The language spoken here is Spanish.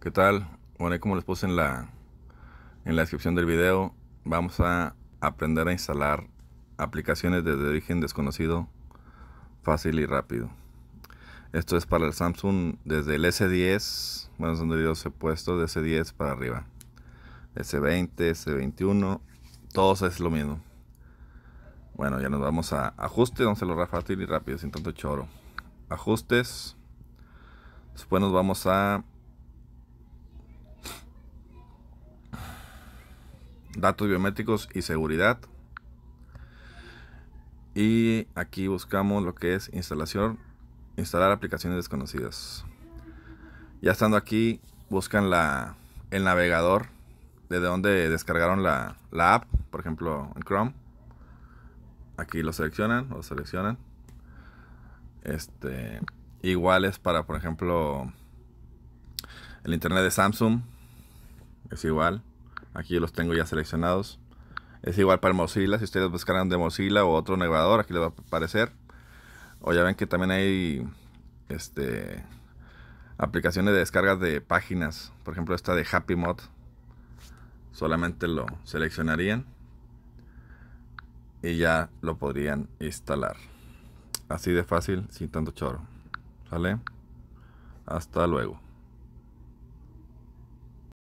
¿Qué tal? Bueno, como les puse en la, en la descripción del video, vamos a aprender a instalar aplicaciones de origen desconocido fácil y rápido. Esto es para el Samsung desde el S10, bueno, es donde yo se he puesto, de S10 para arriba. S20, S21, todos es lo mismo. Bueno, ya nos vamos a ajustes, vamos a lo fácil y rápido, sin tanto choro. Ajustes. Después nos vamos a datos biométricos y seguridad. Y aquí buscamos lo que es instalación, instalar aplicaciones desconocidas. Ya estando aquí, buscan la, el navegador desde donde descargaron la, app, por ejemplo en Chrome. Aquí lo seleccionan, lo seleccionan. Este, es para, por ejemplo, el internet de Samsung. Es igual. Aquí los tengo ya seleccionados. Es igual para Mozilla. Si ustedes buscaran de Mozilla o otro navegador, aquí les va a aparecer. O ya ven que también hay este, aplicaciones de descargas de páginas. Por ejemplo, esta de HappyMod. Solamente lo seleccionarían. Y ya lo podrían instalar. Así de fácil, sin tanto choro. ¿Sale? Hasta luego.